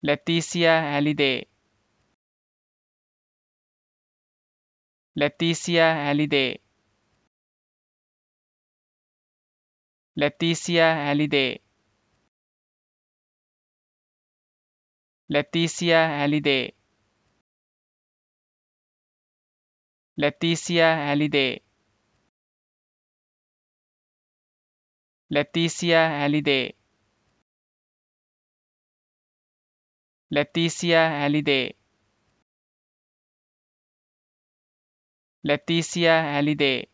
Leticia Halliday Leticia Halliday Leticia Halliday Leticia Halliday Leticia Halliday Leticia Halliday Leticia Halliday Leticia Halliday